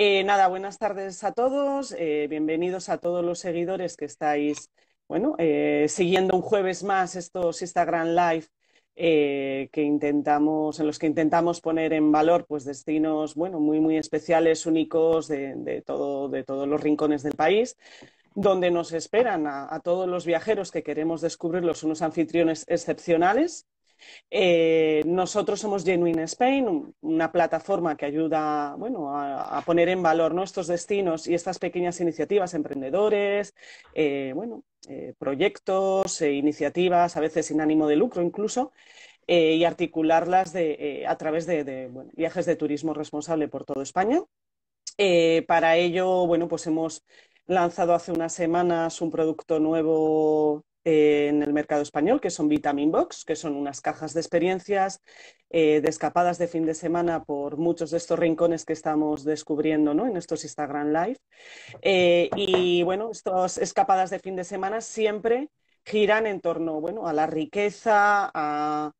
Eh, nada, buenas tardes a todos. Eh, bienvenidos a todos los seguidores que estáis, bueno, eh, siguiendo un jueves más estos Instagram Live que en los que intentamos poner en valor, pues destinos, muy muy especiales, únicos de, todo, de todos los rincones del país donde nos esperan a, a todos los viajeros que queremos descubrir los unos anfitriones excepcionales eh, nosotros somos Genuine Spain, una plataforma que ayuda bueno, a, poner en valor nuestros destinos y estas pequeñas iniciativas, emprendedores, eh, bueno, eh, proyectos, iniciativas, a veces sin ánimo de lucro incluso, y articularlas a través de, viajes de turismo responsable por toda España. para ello, bueno, pues hemos lanzado hace unas semanas un producto nuevo en el mercado español, que son Vitamin Box, que son unas cajas de experiencias, eh, de escapadas de fin de semana por muchos de estos rincones que estamos descubriendo en estos Instagram Live. Eh, y bueno, estas escapadas de fin de semana siempre giran en torno bueno, a la riqueza, a,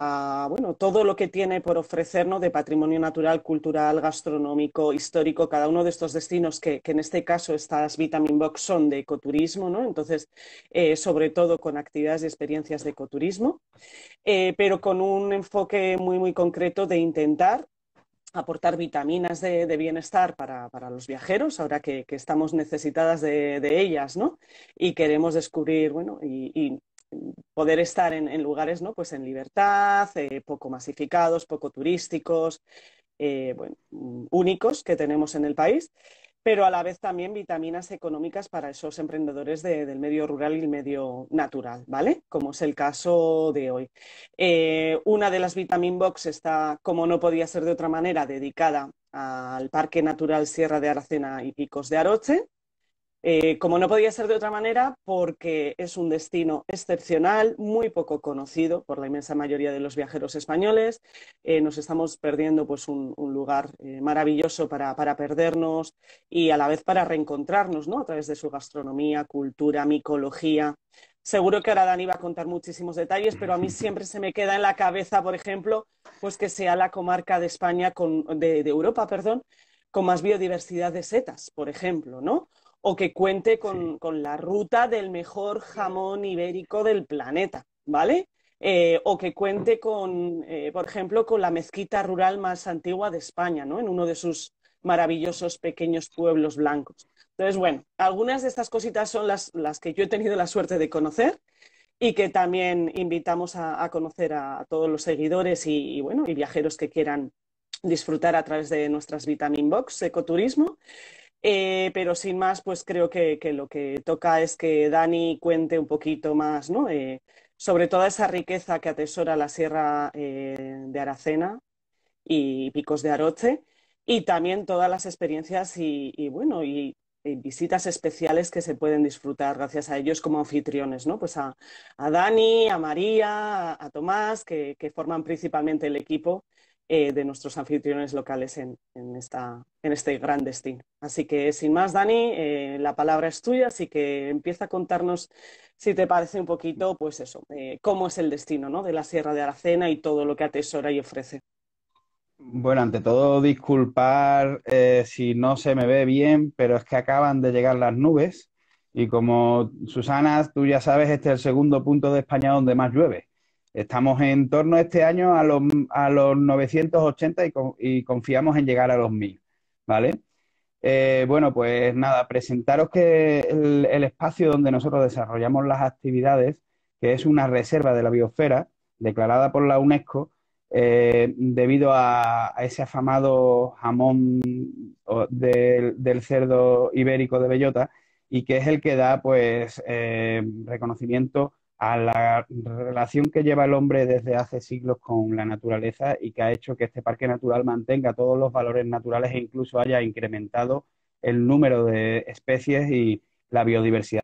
a bueno, todo lo que tiene por ofrecernos de patrimonio natural, cultural, gastronómico, histórico, cada uno de estos destinos que, en este caso estas Vitamin Box son de ecoturismo, ¿no? Entonces, eh, sobre todo con actividades y experiencias de ecoturismo, eh, pero con un enfoque muy, muy concreto de intentar aportar vitaminas de, bienestar para, los viajeros, ahora que, estamos necesitadas de, ellas, ¿no? Y queremos descubrir, bueno, y poder estar en, lugares, ¿no? Pues en libertad, eh, poco masificados, poco turísticos, eh, únicos que tenemos en el país, pero a la vez también vitaminas económicas para esos emprendedores del medio rural y el medio natural, ¿vale? Como es el caso de hoy. Eh, una de las Vitamin Box está, como no podía ser de otra manera, dedicada al Parque Natural Sierra de Aracena y Picos de Aroche, eh, como no podía ser de otra manera, porque es un destino excepcional, muy poco conocido por la inmensa mayoría de los viajeros españoles. Eh, nos estamos perdiendo pues, un, lugar eh, maravilloso para, perdernos y a la vez para reencontrarnos ¿no? a través de su gastronomía, cultura, micología. Seguro que ahora Dani va a contar muchísimos detalles, pero a mí siempre se me queda en la cabeza, por ejemplo, pues que sea la comarca de España, con, de Europa, perdón, con más biodiversidad de setas, por ejemplo, ¿no? o que cuente con, la ruta del mejor jamón ibérico del planeta, ¿vale? Eh, o que cuente mm. con, eh, por ejemplo, con la mezquita rural más antigua de España, ¿no? En uno de sus maravillosos pequeños pueblos blancos. Entonces, bueno, algunas de estas cositas son las, que yo he tenido la suerte de conocer y que también invitamos a, conocer a, todos los seguidores y, y, y viajeros que quieran disfrutar a través de nuestras Vitamin Box Ecoturismo. Eh, pero sin más, pues creo que, lo que toca es que Dani cuente un poquito más ¿no? Eh, sobre toda esa riqueza que atesora la Sierra eh, de Aracena y Picos de Aroche y también todas las experiencias y, bueno, y, visitas especiales que se pueden disfrutar gracias a ellos como anfitriones, ¿no? Pues a, Dani, a María, a, Tomás, que forman principalmente el equipo eh, de nuestros anfitriones locales en, en, esta, en, este gran destino. Así que sin más, Dani, eh, la palabra es tuya, así que empieza a contarnos, si te parece un poquito, pues eso, eh, cómo es el destino ¿no? de la Sierra de Aracena y todo lo que atesora y ofrece. Bueno, ante todo, disculpar si no se me ve bien, pero es que acaban de llegar las nubes y como Susana, tú ya sabes, este es el segundo punto de España donde más llueve. Estamos en torno este año a los, 980 y, confiamos en llegar a los 1000, ¿vale? Eh, bueno, pues nada, presentaros que el, espacio donde nosotros desarrollamos las actividades, que es una reserva de la biosfera declarada por la UNESCO, eh, debido a, ese afamado jamón del cerdo ibérico de bellota, y que es el que da pues eh, reconocimiento a la relación que lleva el hombre desde hace siglos con la naturaleza y que ha hecho que este parque natural mantenga todos los valores naturales e incluso haya incrementado el número de especies y la biodiversidad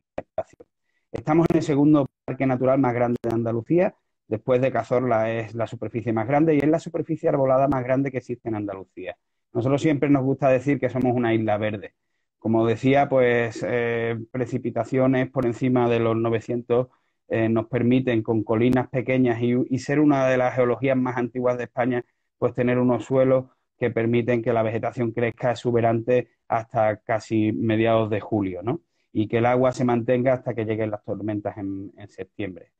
Estamos en el segundo parque natural más grande de Andalucía, después de Cazorla es la superficie más grande y es la superficie arbolada más grande que existe en Andalucía. Nosotros siempre nos gusta decir que somos una isla verde. Como decía, pues eh, precipitaciones por encima de los 900 eh, nos permiten con colinas pequeñas y, ser una de las geologías más antiguas de España, pues tener unos suelos que permiten que la vegetación crezca exuberante hasta casi mediados de julio, ¿no? Y que el agua se mantenga hasta que lleguen las tormentas en, septiembre.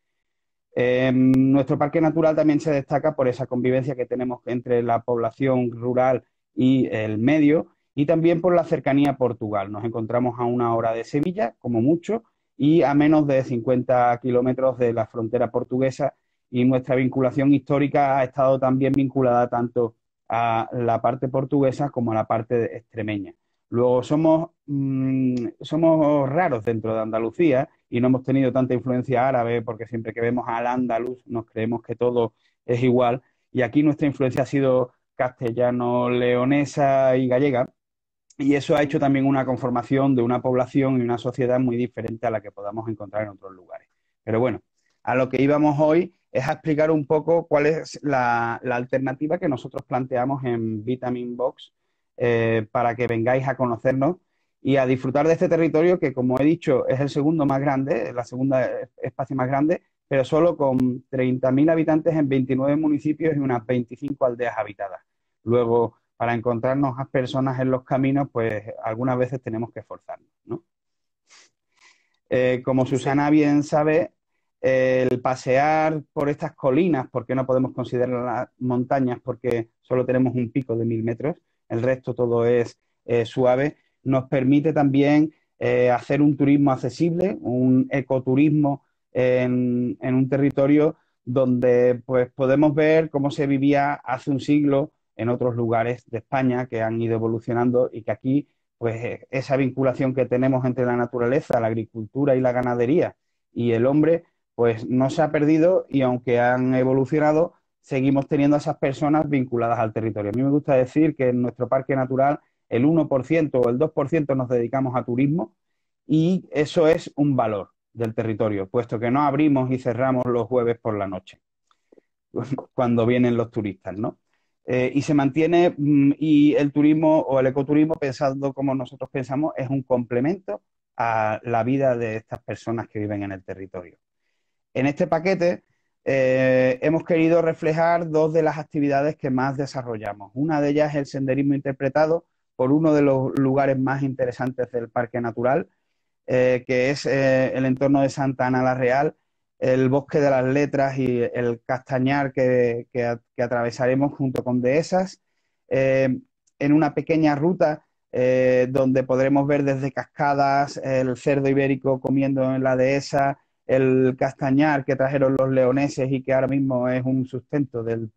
Em, nuestro parque natural también se destaca por esa convivencia que tenemos entre la población rural y el medio, y también por la cercanía a Portugal. Nos encontramos a una hora de Sevilla, como mucho, y a menos de 50 kilómetros de la frontera portuguesa. Y nuestra vinculación histórica ha estado también vinculada tanto a la parte portuguesa como a la parte extremeña. Luego somos, mm, somos raros dentro de Andalucía y no hemos tenido tanta influencia árabe porque siempre que vemos al andaluz nos creemos que todo es igual. Y aquí nuestra influencia ha sido castellano, leonesa y gallega. Y eso ha hecho también una conformación de una población y una sociedad muy diferente a la que podamos encontrar en otros lugares. Pero bueno, a lo que íbamos hoy es a explicar un poco cuál es la, alternativa que nosotros planteamos en Vitamin Box eh, para que vengáis a conocernos y a disfrutar de este territorio que, como he dicho, es el segundo más grande, la segunda espacio más grande, pero solo con 30.000 habitantes en 29 municipios y unas 25 aldeas habitadas. Luego, para encontrarnos a personas en los caminos, pues algunas veces tenemos que esforzarnos, ¿no? Eh, como Susana bien sabe, el pasear por estas colinas, porque no podemos considerar las montañas porque solo tenemos un pico de mil metros, el resto todo es eh, suave, nos permite también eh, hacer un turismo accesible, un ecoturismo en, en, un territorio donde pues, podemos ver cómo se vivía hace un siglo en otros lugares de España que han ido evolucionando y que aquí, pues eh, esa vinculación que tenemos entre la naturaleza, la agricultura y la ganadería y el hombre, pues no se ha perdido y aunque han evolucionado, seguimos teniendo a esas personas vinculadas al territorio. A mí me gusta decir que en nuestro parque natural el 1% o el 2% nos dedicamos a turismo y eso es un valor del territorio, puesto que no abrimos y cerramos los jueves por la noche cuando vienen los turistas, ¿no? Eh, y se mantiene, mm, y el turismo o el ecoturismo, pensando como nosotros pensamos, es un complemento a la vida de estas personas que viven en el territorio. En este paquete eh, hemos querido reflejar dos de las actividades que más desarrollamos. Una de ellas es el senderismo interpretado por uno de los lugares más interesantes del Parque Natural, eh, que es el entorno de Santa Ana la Real, el bosque de las letras y el castañar que, atravesaremos junto con dehesas, eh, en una pequeña ruta eh, donde podremos ver desde cascadas el cerdo ibérico comiendo en la dehesa, el castañar que trajeron los leoneses y que ahora mismo es un sustento del,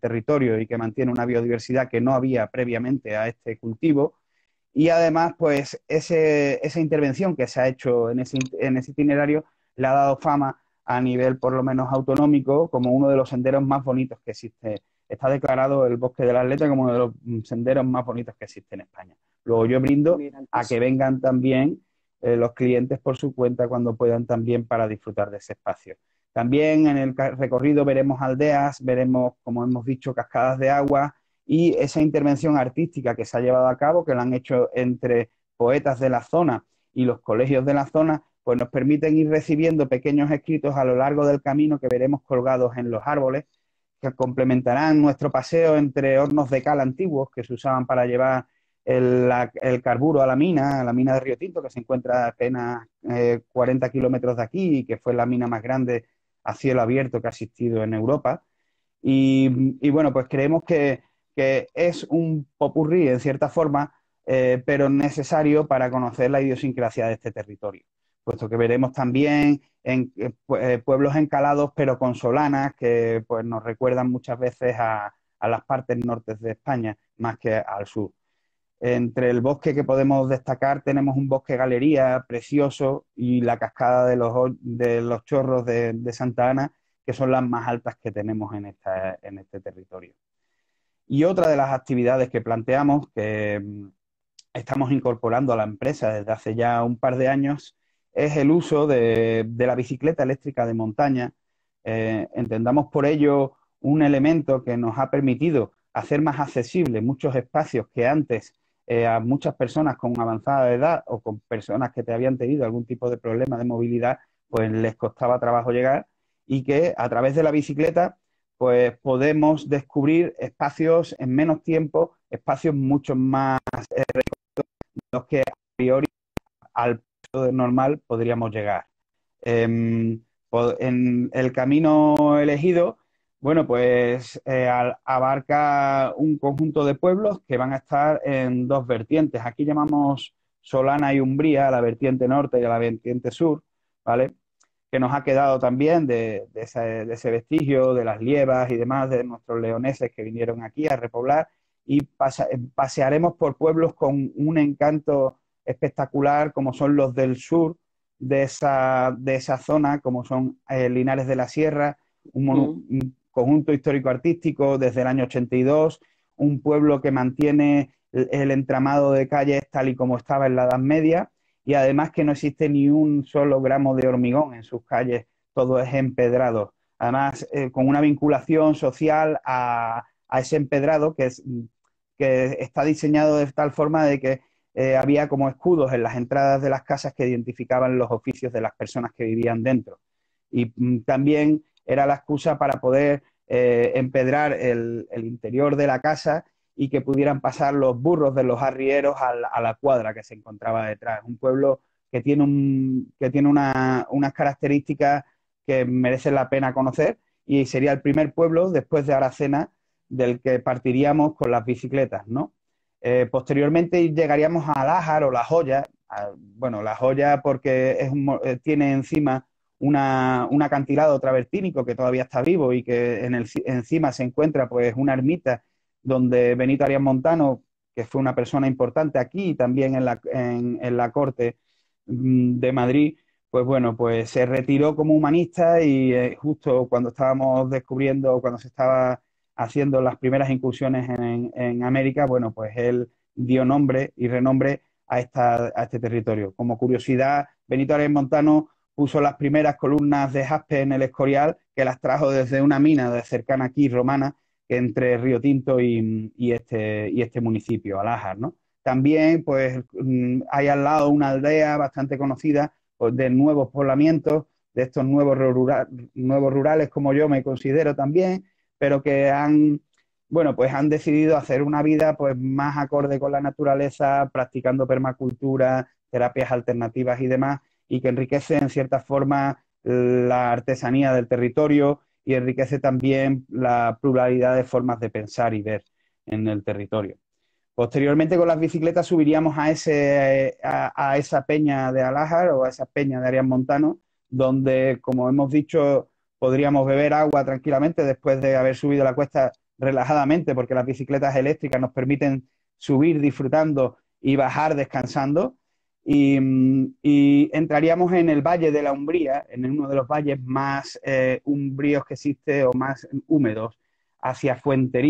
territorio y que mantiene una biodiversidad que no había previamente a este cultivo. Y además, pues esa intervención que se ha hecho en ese, en ese, itinerario le ha dado fama a nivel por lo menos autonómico como uno de los senderos más bonitos que existe. Está declarado el Bosque de las Atleta como uno de los mm, senderos más bonitos que existe en España. Luego yo brindo a que vengan también eh, los clientes por su cuenta cuando puedan también para disfrutar de ese espacio. También en el recorrido veremos aldeas, veremos, como hemos dicho, cascadas de agua y esa intervención artística que se ha llevado a cabo, que la han hecho entre poetas de la zona y los colegios de la zona, pues nos permiten ir recibiendo pequeños escritos a lo largo del camino que veremos colgados en los árboles, que complementarán nuestro paseo entre hornos de cal antiguos que se usaban para llevar el, carburo a la mina, a la mina de Río Tinto, que se encuentra apenas 40 eh, kilómetros de aquí y que fue la mina más grande a cielo abierto que ha existido en Europa. Y, bueno, pues creemos que, es un popurrí, en cierta forma, eh, pero necesario para conocer la idiosincrasia de este territorio puesto que veremos también eh, eh, pueblos encalados, pero con solanas, que pues, nos recuerdan muchas veces a, las partes nortes de España, más que al sur. Entre el bosque que podemos destacar tenemos un bosque galería precioso y la cascada de los, chorros de, Santa Ana, que son las más altas que tenemos en este territorio. Y otra de las actividades que planteamos, que mm, estamos incorporando a la empresa desde hace ya un par de años, es el uso de, la bicicleta eléctrica de montaña. Eh, entendamos por ello un elemento que nos ha permitido hacer más accesibles muchos espacios que antes eh, a muchas personas con avanzada edad o con personas que te habían tenido algún tipo de problema de movilidad, pues les costaba trabajo llegar y que a través de la bicicleta pues podemos descubrir espacios en menos tiempo, espacios mucho más eh, los que a priori al normal podríamos llegar. Em, en el camino elegido, bueno, pues eh, abarca un conjunto de pueblos que van a estar en dos vertientes. Aquí llamamos Solana y Umbría, la vertiente norte y la vertiente sur, ¿vale? Que nos ha quedado también de, ese, vestigio, de las lievas y demás, de nuestros leoneses que vinieron aquí a repoblar y pasearemos por pueblos con un encanto espectacular, como son los del sur de esa, de esa zona, como son eh, Linares de la Sierra, un, conjunto histórico-artístico desde el año 82, un pueblo que mantiene el, entramado de calles tal y como estaba en la Edad Media, y además que no existe ni un solo gramo de hormigón en sus calles, todo es empedrado. Además, eh, con una vinculación social a, a ese empedrado que, es, que está diseñado de tal forma de que eh, había como escudos en las entradas de las casas que identificaban los oficios de las personas que vivían dentro. Y mm, también era la excusa para poder eh, empedrar el, interior de la casa y que pudieran pasar los burros de los arrieros a la, cuadra que se encontraba detrás. Un pueblo que tiene, un, que tiene unas características que merecen la pena conocer y sería el primer pueblo después de Aracena del que partiríamos con las bicicletas, ¿no? Eh, posteriormente llegaríamos a Lájar o La Joya. bueno, La Joya porque es eh, tiene encima una, un acantilado travertínico que todavía está vivo y que en el, encima se encuentra pues una ermita donde Benito Arias Montano, que fue una persona importante aquí y también en la, en, la corte mm, de Madrid, pues bueno, pues se retiró como humanista y eh, justo cuando estábamos descubriendo, cuando se estaba haciendo las primeras incursiones en, América, bueno, pues él dio nombre y renombre a, este territorio. Como curiosidad, Benito Arias Montano puso las primeras columnas de jaspe en el Escorial, que las trajo desde una mina de cercana aquí, romana, entre Río Tinto y, y este, y este municipio, Alájar, ¿no? También, pues, mm, hay al lado una aldea bastante conocida pues, de nuevos poblamientos, de estos nuevos, nuevos rurales, como yo me considero también, pero que han, bueno, pues han decidido hacer una vida pues más acorde con la naturaleza, practicando permacultura, terapias alternativas y demás, y que enriquece en cierta forma la artesanía del territorio y enriquece también la pluralidad de formas de pensar y ver en el territorio. Posteriormente con las bicicletas subiríamos a, ese, a, esa peña de Alájar o a esa peña de Arias Montano, donde, como hemos dicho, podríamos beber agua tranquilamente después de haber subido la cuesta relajadamente, porque las bicicletas eléctricas nos permiten subir disfrutando y bajar descansando. Y, mm, entraríamos en el Valle de la Umbría, en uno de los valles más eh, umbríos que existe o más húmedos, hacia Fuente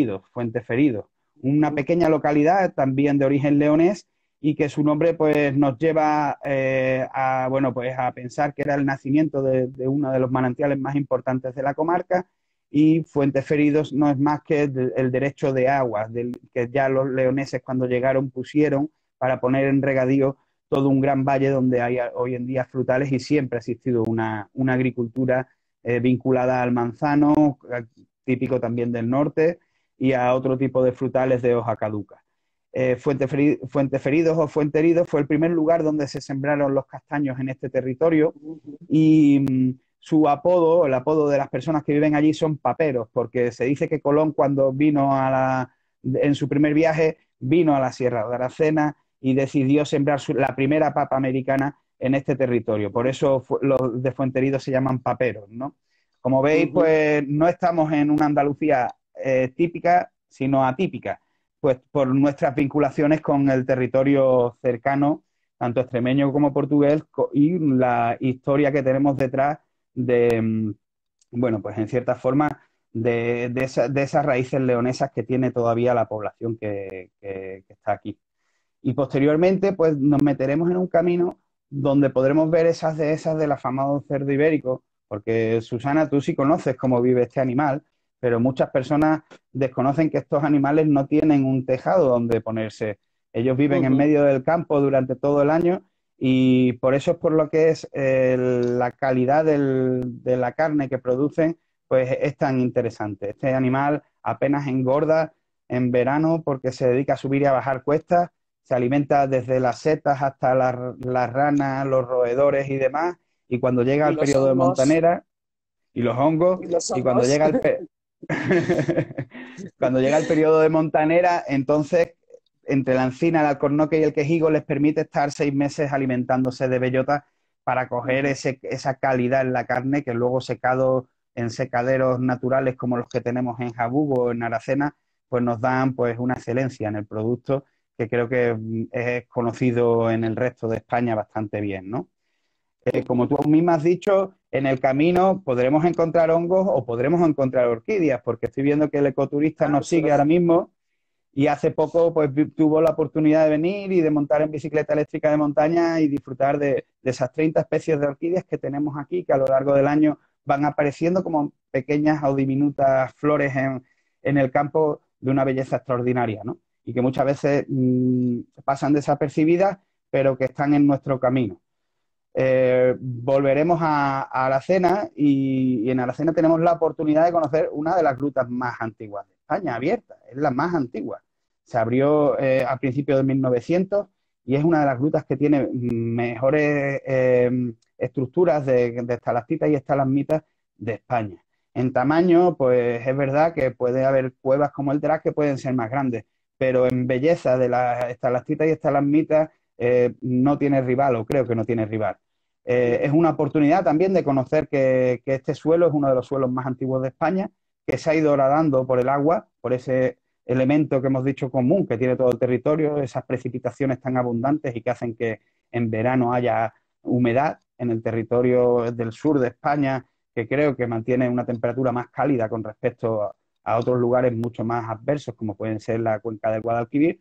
Ferido, una pequeña localidad también de origen leonés y que su nombre pues nos lleva eh, a bueno pues a pensar que era el nacimiento de, uno de los manantiales más importantes de la comarca y Fuentes Feridos no es más que el, derecho de agua, del, que ya los leoneses cuando llegaron pusieron para poner en regadío todo un gran valle donde hay hoy en día frutales y siempre ha existido una, agricultura eh, vinculada al manzano, típico también del norte, y a otro tipo de frutales de hoja caduca eh, Fuenteferidos o Fuenteridos fue el primer lugar donde se sembraron los castaños en este territorio y mm, su apodo, el apodo de las personas que viven allí son paperos, porque se dice que Colón cuando vino a la, en su primer viaje vino a la Sierra de Aracena y decidió sembrar la primera papa americana en este territorio. Por eso los de Fuenteridos se llaman paperos, ¿no? Como veis, pues no estamos en una Andalucía eh, típica, sino atípica pues por nuestras vinculaciones con el territorio cercano, tanto extremeño como portugués, y la historia que tenemos detrás de, mm, bueno, pues en cierta forma, de, de, esas raíces leonesas que tiene todavía la población que, está aquí. Y posteriormente, pues nos meteremos en un camino donde podremos ver esas dehesas del afamado cerdo ibérico, porque Susana, tú sí conoces cómo vive este animal, pero muchas personas desconocen que estos animales no tienen un tejado donde ponerse. Ellos viven en medio del campo durante todo el año y por eso es por lo que es la calidad de la carne que producen, pues es tan interesante. Este animal apenas engorda en verano porque se dedica a subir y a bajar cuestas, se alimenta desde las setas hasta las ranas, los roedores y demás, y cuando llega el periodo de montanera, y los hongos, y, cuando llega el, Cuando llega el periodo de montanera, entonces entre la encina, el alcornoque y el quejigo les permite estar seis meses alimentándose de bellota para coger esa calidad en la carne que luego secado en secaderos naturales como los que tenemos en Jabugo o en Aracena, pues nos dan pues una excelencia en el producto que creo que mm, es conocido en el resto de España bastante bien, ¿no? Eh, como tú mismo has dicho, en el camino podremos encontrar hongos o podremos encontrar orquídeas, porque estoy viendo que el ecoturista nos sigue ahora mismo y hace poco pues tuvo la oportunidad de venir y de montar en bicicleta eléctrica de montaña y disfrutar de, esas 30 especies de orquídeas que tenemos aquí, que a lo largo del año van apareciendo como pequeñas o diminutas flores en, el campo de una belleza extraordinaria, ¿no? Y que muchas veces mm, pasan desapercibidas, pero que están en nuestro camino. Eh, volveremos a, Alacena y, en Alacena tenemos la oportunidad de conocer una de las grutas más antiguas de España, abierta, es la más antigua. Se abrió eh, a principios de 1900 y es una de las grutas que tiene mejores em, estructuras de, de estalactitas y estalagmitas de España. En tamaño, pues es verdad que puede haber cuevas como el Drac que pueden ser más grandes, pero en belleza de las estalactitas y estalagmitas eh, no tiene rival o creo que no tiene rival. Eh, es una oportunidad también de conocer que, este suelo es uno de los suelos más antiguos de España, que se ha ido horadando por el agua, por ese elemento que hemos dicho común que tiene todo el territorio, esas precipitaciones tan abundantes y que hacen que en verano haya humedad en el territorio del sur de España, que creo que mantiene una temperatura más cálida con respecto a, otros lugares mucho más adversos, como pueden ser la cuenca del Guadalquivir.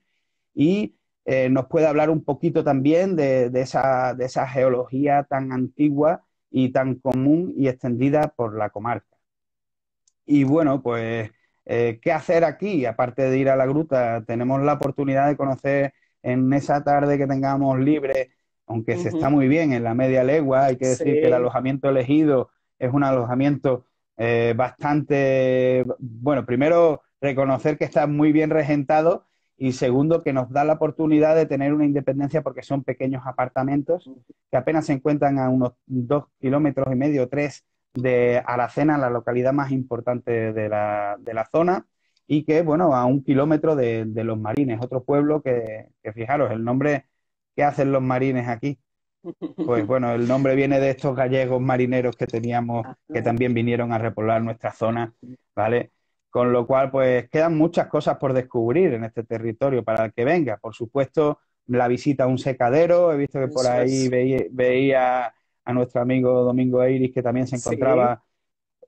Y eh, nos puede hablar un poquito también de, esa, geología tan antigua y tan común y extendida por la comarca. Y bueno, pues, eh, ¿qué hacer aquí? Aparte de ir a la gruta, tenemos la oportunidad de conocer en esa tarde que tengamos libre, aunque se está muy bien en la media legua, hay que decir que el alojamiento elegido es un alojamiento eh, bastante, bueno, primero reconocer que está muy bien regentado y segundo, que nos da la oportunidad de tener una independencia porque son pequeños apartamentos que apenas se encuentran a unos dos kilómetros y medio, tres de Aracena, la localidad más importante de la, zona, y que, bueno, a un kilómetro de, Los Marines, otro pueblo que, fijaros, el nombre que hacen los marines aquí. Pues bueno, el nombre viene de estos gallegos marineros que teníamos, que también vinieron a repoblar nuestra zona, ¿vale? Con lo cual, pues quedan muchas cosas por descubrir en este territorio para el que venga. Por supuesto, la visita a un secadero. He visto que por ahí veía, a nuestro amigo Domingo Eiris, que también se encontraba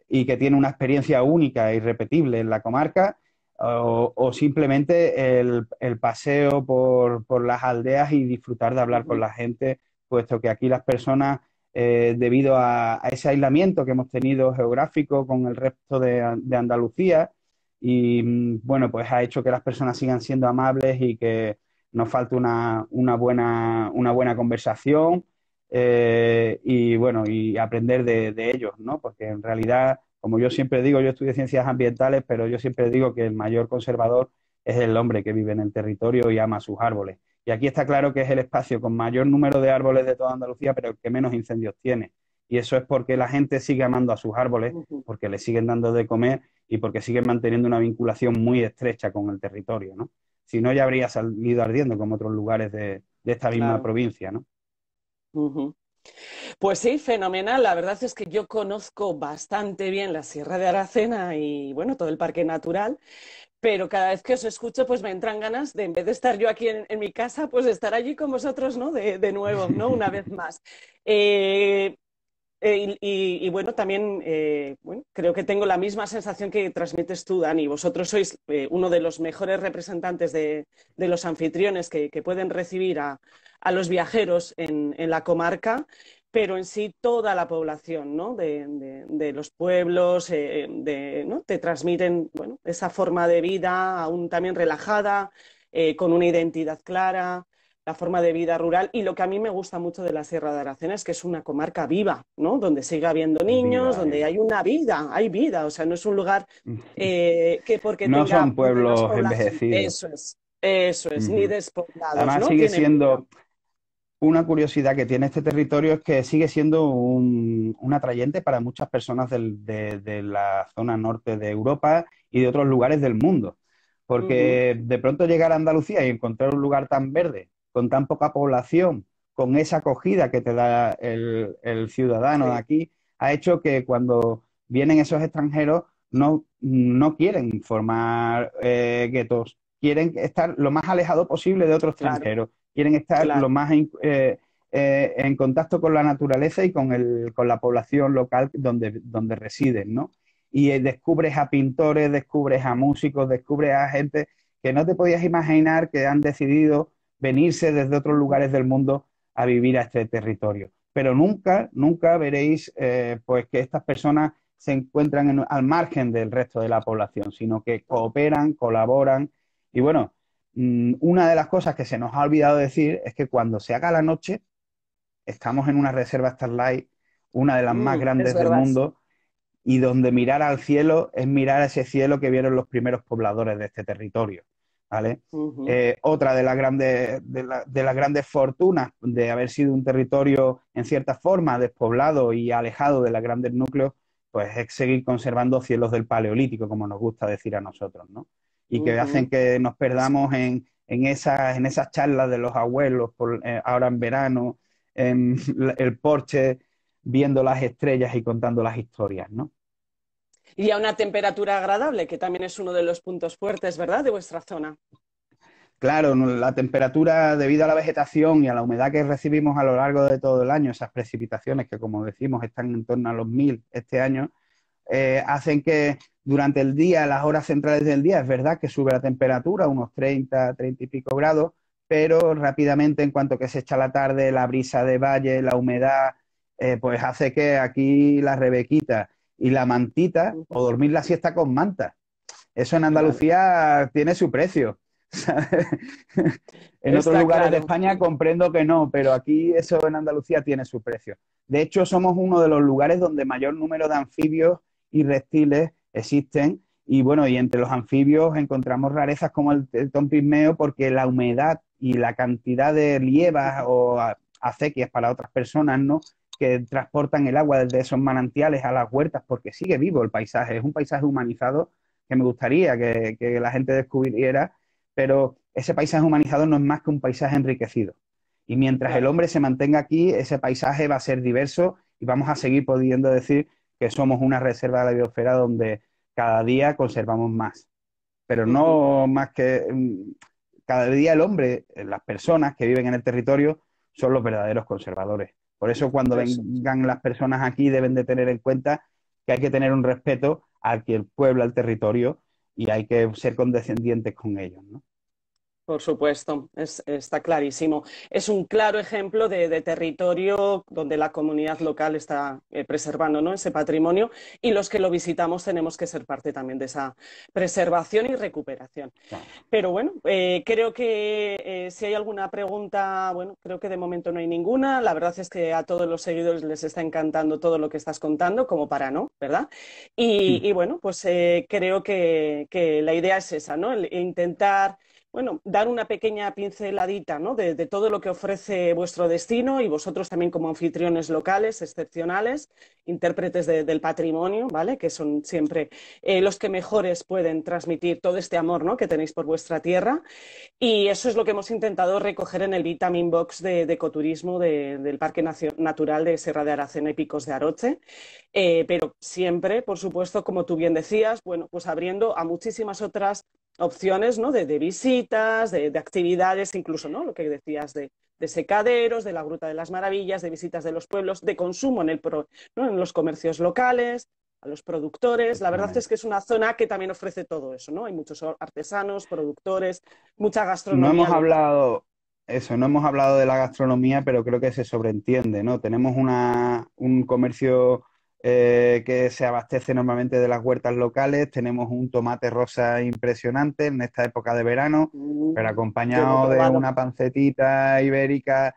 y que tiene una experiencia única e irrepetible en la comarca. O, simplemente el, el paseo por, por, las aldeas y disfrutar de hablar con la gente, puesto que aquí las personas eh, debido a, ese aislamiento que hemos tenido geográfico con el resto de, Andalucía. Y mm, bueno, pues ha hecho que las personas sigan siendo amables y que nos falte una, buena, una buena conversación eh, y bueno, y aprender de, de ellos, ¿no? Porque en realidad, como yo siempre digo, yo estudié ciencias ambientales, pero yo siempre digo que el mayor conservador es el hombre que vive en el territorio y ama sus árboles. Y aquí está claro que es el espacio con mayor número de árboles de toda Andalucía, pero el que menos incendios tiene. Y eso es porque la gente sigue amando a sus árboles, porque le siguen dando de comer y porque siguen manteniendo una vinculación muy estrecha con el territorio, ¿no? Si no, ya habría salido ardiendo como otros lugares de, esta misma provincia, ¿no? Pues sí, fenomenal. La verdad es que yo conozco bastante bien la Sierra de Aracena y bueno, todo el parque natural, pero cada vez que os escucho, pues me entran ganas de, en vez de estar yo aquí en, mi casa, pues estar allí con vosotros, ¿no? De, nuevo, ¿no? Una vez más. Eh, eh, y, bueno, también eh, creo que tengo la misma sensación que transmites tú, Dani. Vosotros sois uno de los mejores representantes de, los anfitriones que, pueden recibir a, los viajeros en la comarca pero en sí toda la población ¿no? de, los pueblos, eh, de, ¿no? te transmiten bueno, esa forma de vida aún también relajada, eh, con una identidad clara, la forma de vida rural y lo que a mí me gusta mucho de la Sierra de Aracena es que es una comarca viva, ¿no? donde sigue habiendo niños, eh. donde hay una vida, hay vida, o sea, no es un lugar que porque no tenga son pueblos envejecidos. Eso es, eso es, ni despoblados. Además sigue siendo una curiosidad que tiene este territorio es que sigue siendo un, atrayente para muchas personas de, la zona norte de Europa y de otros lugares del mundo. Porque de pronto llegar a Andalucía y encontrar un lugar tan verde, con tan poca población, con esa acogida que te da el, ciudadano de aquí, ha hecho que cuando vienen esos extranjeros no, quieren formar eh, guetos, quieren estar lo más alejado posible de otros extranjeros quieren estar lo más eh, eh, en contacto con la naturaleza y con, el, con la población local donde, donde residen, ¿no? Y eh, descubres a pintores, descubres a músicos, descubres a gente que no te podías imaginar que han decidido venirse desde otros lugares del mundo a vivir a este territorio. Pero nunca, nunca veréis pues que estas personas se encuentran al margen del resto de la población, sino que cooperan, colaboran. Y bueno, Mm, una de las cosas que se nos ha olvidado decir es que cuando se haga la noche, estamos en una reserva Starlight, una de las más mm, grandes del mundo, y donde mirar al cielo es mirar ese cielo que vieron los primeros pobladores de este territorio. ¿vale? Eh, otra de las, grandes, de las grandes fortunas de haber sido un territorio en cierta forma despoblado y alejado de los grandes núcleos, pues es seguir conservando cielos del Paleolítico, como nos gusta decir a nosotros. ¿no? y que hacen que nos perdamos en, esas, charlas de los abuelos por, eh, ahora en verano, en el porche, viendo las estrellas y contando las historias, ¿no? Y a una temperatura agradable, que también es uno de los puntos fuertes, ¿verdad?, de vuestra zona. Claro, la temperatura debido a la vegetación y a la humedad que recibimos a lo largo de todo el año, esas precipitaciones que, como decimos, están en torno a los mil este año, eh, hacen que durante el día, las horas centrales del día, es verdad que sube la temperatura, unos 30, 30 y pico grados, pero rápidamente en cuanto que se echa la tarde, la brisa de valle, la humedad, eh, pues hace que aquí la rebequita y la mantita o dormir la siesta con manta. Eso en Andalucía tiene su precio. en otros lugares de España comprendo que no, pero aquí eso en Andalucía tiene su precio. De hecho, somos uno de los lugares donde mayor número de anfibios y reptiles existen. Y bueno, y entre los anfibios encontramos rarezas como el, el porque la humedad y la cantidad de lievas o acequias para otras personas, ¿no? que transportan el agua desde esos manantiales a las huertas porque sigue vivo el paisaje. Es un paisaje humanizado que me gustaría que, que, la gente descubriera, pero ese paisaje humanizado no es más que un paisaje enriquecido. Y mientras el hombre se mantenga aquí, ese paisaje va a ser diverso y vamos a seguir pudiendo decir somos una reserva de la biosfera donde cada día conservamos más. Pero no más que mm, cada día el hombre, eh, las personas que viven en el territorio, son los verdaderos conservadores. Por eso cuando vengan las personas aquí deben de tener en cuenta que hay que tener un respeto al que el pueblo, al territorio, y hay que ser condescendientes con ellos. ¿no? Por supuesto, está clarísimo. Es un claro ejemplo de, territorio donde la comunidad local está eh, preservando ¿no? ese patrimonio y los que lo visitamos tenemos que ser parte también de esa preservación y recuperación. Pero bueno, eh, creo que eh, si hay alguna pregunta, bueno, creo que de momento no hay ninguna. La verdad es que a todos los seguidores les está encantando todo lo que estás contando, como para no, ¿verdad? Y, bueno, pues creo que, la idea es esa, ¿no? intentar bueno, dar una pequeña pinceladita ¿no? de, todo lo que ofrece vuestro destino y vosotros también como anfitriones locales, excepcionales, intérpretes del patrimonio, ¿vale? Que son siempre eh, los que mejores pueden transmitir todo este amor que tenéis por vuestra tierra. Y eso es lo que hemos intentado recoger en el Vitamin Box de, Ecoturismo del Parque Natural de Sierra de Aracena y Picos de Aroche. Eh, pero siempre, por supuesto, como tú bien decías, bueno, pues abriendo a muchísimas otras opciones ¿no? de, visitas, de, actividades, incluso ¿no? lo que decías de, secaderos, de la Gruta de las Maravillas, de visitas de los pueblos, de consumo en, el en los comercios locales, a los productores. La verdad es que es una zona que también ofrece todo eso. ¿no? Hay muchos artesanos, productores, mucha gastronomía. No hemos hablado, eso, no hemos hablado de la gastronomía, pero creo que se sobreentiende. ¿no? Tenemos un comercio eh, que se abastece normalmente de las huertas locales. Tenemos un tomate rosa impresionante en esta época de verano, mm, pero acompañado de una pancetita ibérica,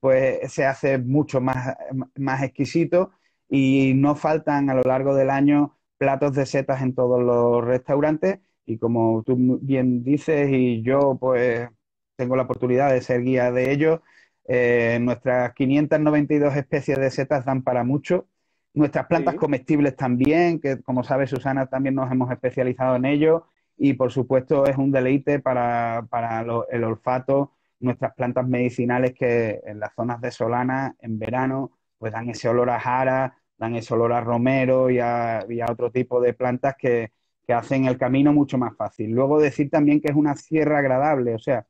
pues se hace mucho más, más exquisito y no faltan a lo largo del año platos de setas en todos los restaurantes y como tú bien dices y yo pues tengo la oportunidad de ser guía de ellos, eh, nuestras 592 especies de setas dan para mucho Nuestras plantas comestibles también, que como sabe Susana, también nos hemos especializado en ello. Y por supuesto es un deleite para, el olfato, nuestras plantas medicinales que en las zonas de Solana, en verano, pues dan ese olor a jara, dan ese olor a romero y a, otro tipo de plantas que, hacen el camino mucho más fácil. Luego decir también que es una sierra agradable, o sea,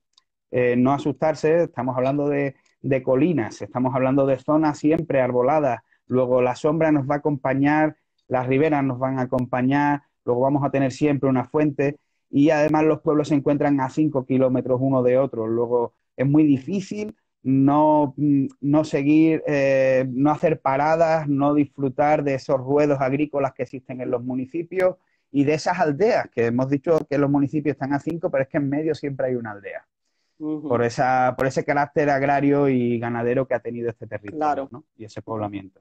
eh, no asustarse, estamos hablando de, de colinas, estamos hablando de zonas siempre arboladas, luego la sombra nos va a acompañar, las riberas nos van a acompañar, luego vamos a tener siempre una fuente y además los pueblos se encuentran a cinco kilómetros uno de otro, luego es muy difícil no, mm, seguir, eh, no hacer paradas, no disfrutar de esos ruedos agrícolas que existen en los municipios y de esas aldeas, que hemos dicho que los municipios están a cinco, pero es que en medio siempre hay una aldea. por, esa, por ese carácter agrario y ganadero que ha tenido este territorio y ese poblamiento.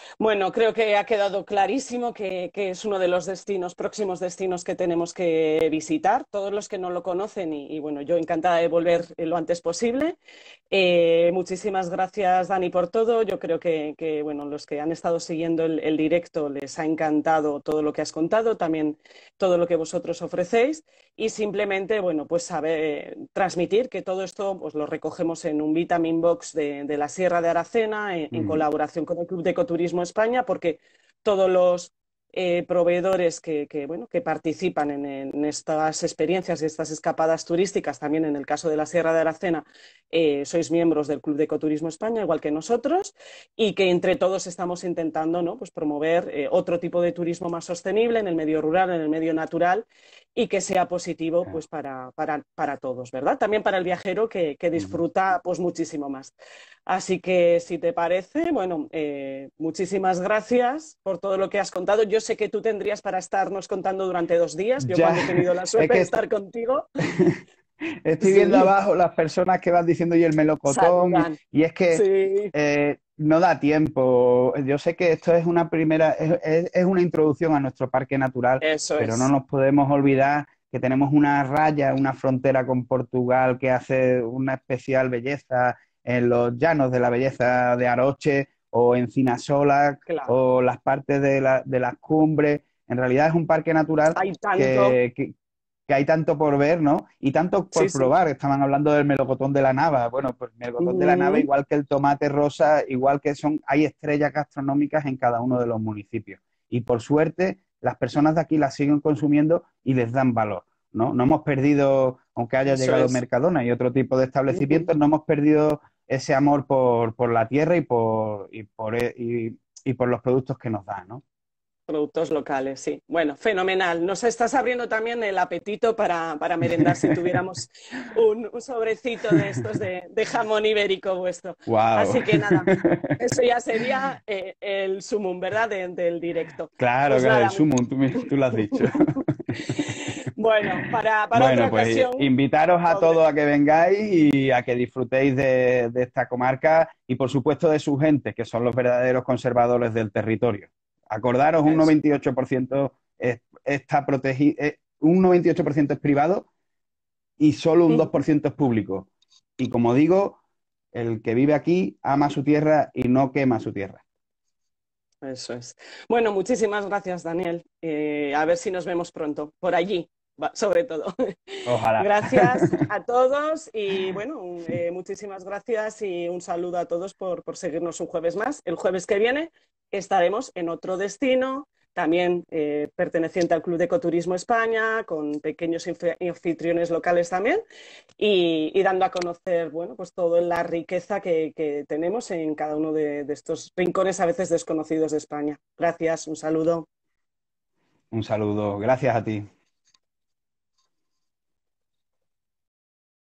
Bueno, creo que ha quedado clarísimo que, es uno de los destinos, próximos destinos que tenemos que visitar. Todos los que no lo conocen, y, bueno, yo encantada de volver eh, lo antes posible. Eh, muchísimas gracias, Dani, por todo. Yo creo que, bueno, los que han estado siguiendo el, directo les ha encantado todo lo que has contado, también todo lo que vosotros ofrecéis. Y simplemente, bueno, pues saber transmitir que todo esto pues, lo recogemos en un Vitamin Box de, la Sierra de Aracena, en mm. colaboración con el Club de Ecoturismo España, porque todos los eh, proveedores que, participan en, estas experiencias y estas escapadas turísticas, también en el caso de la Sierra de Aracena, eh, sois miembros del Club de Ecoturismo España, igual que nosotros, y que entre todos estamos intentando ¿no? Pues promover eh, otro tipo de turismo más sostenible en el medio rural, en el medio natural, y que sea positivo pues para, para, todos, ¿verdad? También para el viajero que, disfruta pues muchísimo más. Así que si te parece, bueno, eh, muchísimas gracias por todo lo que has contado. Yo sé que tú tendrías para estarnos contando durante dos días. Yo cuando he tenido la suerte de estar contigo. Estoy viendo abajo las personas que van diciendo y el melocotón. Y es que eh, no da tiempo. Yo sé que esto es una primera, es, es una introducción a nuestro parque natural, pero no nos podemos olvidar que tenemos una raya, una frontera con Portugal que hace una especial belleza en los llanos de la belleza de Aroche o en Cinasola o las partes de, la, de las cumbres. En realidad es un parque natural que, que hay tanto por ver, ¿no? Y tanto por probar. Estaban hablando del melocotón de la nava. Bueno, pues el melocotón de la nava, igual que el tomate rosa, igual que son, hay estrellas gastronómicas en cada uno de los municipios. Y por suerte, las personas de aquí las siguen consumiendo y les dan valor. ¿no? No hemos perdido, aunque haya llegado Mercadona y otro tipo de establecimientos, no hemos perdido ese amor por, por la tierra y por, por, e, por los productos que nos da, ¿no? Productos locales, sí. Bueno, fenomenal. Nos estás abriendo también el apetito para, merendar si tuviéramos un, sobrecito de estos de, jamón ibérico vuestro. Así que nada, eso ya sería eh, el sumum, ¿verdad? del directo. Claro, pues claro, el sumum, tú, lo has dicho. Bueno, para, otra pues, ocasión. Invitaros a todos a que vengáis y a que disfrutéis de, de esta comarca y, por supuesto, de su gente, que son los verdaderos conservadores del territorio. Acordaros, un 98% es, está protegido, eh, un 98% es privado y solo un 2% es público. Y como digo, el que vive aquí ama su tierra y no quema su tierra. Eso es. Bueno, muchísimas gracias, Daniel. Eh, a ver si nos vemos pronto por allí, sobre todo. Ojalá. Gracias a todos y bueno, eh, muchísimas gracias y un saludo a todos por, seguirnos un jueves más. El jueves que viene estaremos en otro destino, también eh, perteneciente al Club de Ecoturismo España, con pequeños anfitriones locales también y, dando a conocer, bueno, pues toda la riqueza que, tenemos en cada uno de estos rincones a veces desconocidos de España. Gracias, un saludo. Un saludo, gracias a ti.